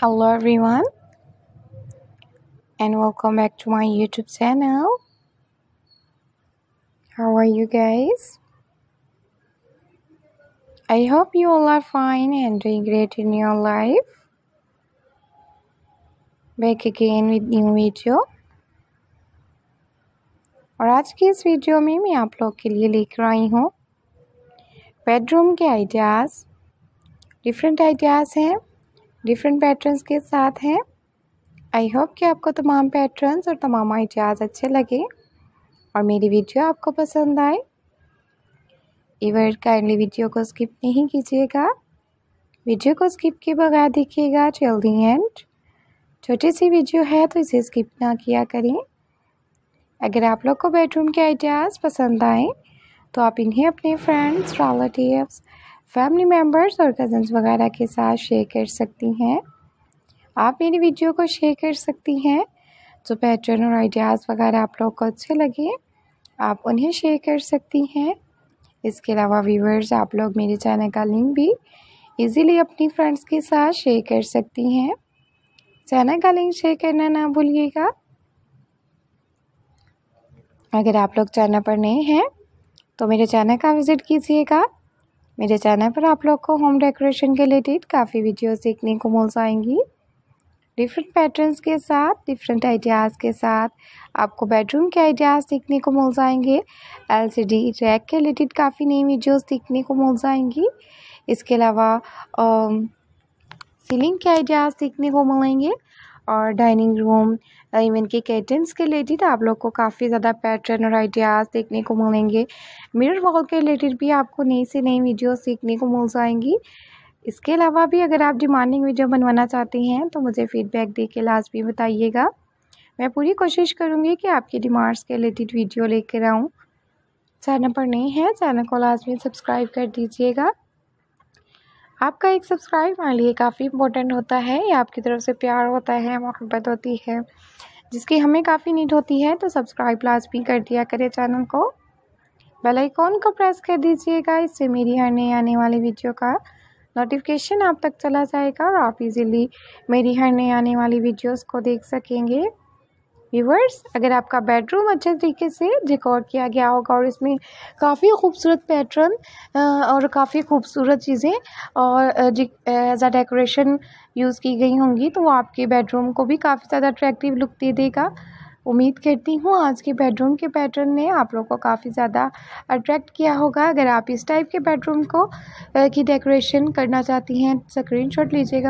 hello everyone and welcome back to my youtube channel how are you guys i hope you all are fine and doing great in your life back again with new video और आज की इस video में मैं आप लोग के लिए लेकर आई हूँ बेडरूम के आइडियाज़ डिफरेंट आइडियाज़ हैं डिफरेंट पैटर्न्स के साथ है आई होप कि आपको तमाम पैटर्न्स और तमाम आइडियाज़ अच्छे लगे और मेरी वीडियो आपको पसंद आए इवर काइंडली वीडियो को स्किप नहीं कीजिएगा वीडियो को स्किप के बगैर देखिएगा टिल दी एंड छोटी सी वीडियो है तो इसे स्किप ना किया करें अगर आप लोग को बेडरूम के आइडियाज़ पसंद आए तो आप इन्हें अपने फ्रेंड्स रिलेटिव्स फैमिली मेम्बर्स और कज़न्स वगैरह के साथ शेयर कर सकती हैं आप मेरी वीडियो को शेयर कर सकती हैं जो पैटर्न और आइडियाज़ वगैरह आप लोग को अच्छे लगे आप उन्हें शेयर कर सकती हैं इसके अलावा व्यूवर्स आप लोग मेरे चैनल का लिंक भी इजीली अपनी फ्रेंड्स के साथ शेयर कर सकती हैं चैनल का लिंक शेयर करना ना भूलिएगा अगर आप लोग चैनल पर नए हैं तो मेरे चैनल का विज़िट कीजिएगा मेरे चैनल पर आप लोग को होम डेकोरेशन के रिलेटेड काफ़ी वीडियो देखने को मिल जाएंगी डिफरेंट पैटर्न्स के साथ डिफरेंट आइडियाज़ के साथ आपको बेडरूम के आइडियाज़ देखने को मिल जाएंगे एलसीडी रैक के रिलेटेड काफ़ी नई वीडियोज़ देखने को मिल जाएंगी इसके अलावा सीलिंग के आइडियाज़ देखने को मिलेंगे और डाइनिंग रूम इवन के कैटन्स के रिलेटेड तो आप लोग को काफ़ी ज़्यादा पैटर्न और आइडियाज़ देखने को मिलेंगे मिरर वॉल के रिलेटेड भी आपको नई से नई वीडियो सीखने को मिल जाएंगी इसके अलावा भी अगर आप डिमांडिंग वीडियो बनवाना चाहते हैं तो मुझे फीडबैक दे के लास्ट भी बताइएगा मैं पूरी कोशिश करूँगी कि आपके डिमांड्स के रिलेटेड वीडियो लेकर आऊँ चैनल पर नहीं है चैनल को लाजमी सब्सक्राइब कर दीजिएगा आपका एक सब्सक्राइब हमारे लिए काफ़ी इम्पोर्टेंट होता है या आपकी तरफ से प्यार होता है मोहब्बत होती है जिसकी हमें काफ़ी नीड होती है तो सब्सक्राइब लाजमी कर दिया करें चैनल को बेल आइकॉन को प्रेस कर दीजिएगा इससे मेरी हर नई आने वाली वीडियो का नोटिफिकेशन आप तक चला जाएगा और आप इजीली मेरी हर नई आने वाली वीडियोस को देख सकेंगे व्यूवर्स अगर आपका बेडरूम अच्छे तरीके से डिकोर किया गया होगा और इसमें काफ़ी खूबसूरत पैटर्न और काफ़ी खूबसूरत चीज़ें और एज अ डेकोरेशन यूज़ की गई होंगी तो वो आपके बेडरूम को भी काफ़ी ज़्यादा अट्रैक्टिव लुक दे देगा उम्मीद करती हूँ आज के बेडरूम के पैटर्न ने आप लोग को काफ़ी ज़्यादा अट्रैक्ट किया होगा अगर आप इस टाइप के बेडरूम को की डेकोरेशन करना चाहती हैं शॉट लीजिएगा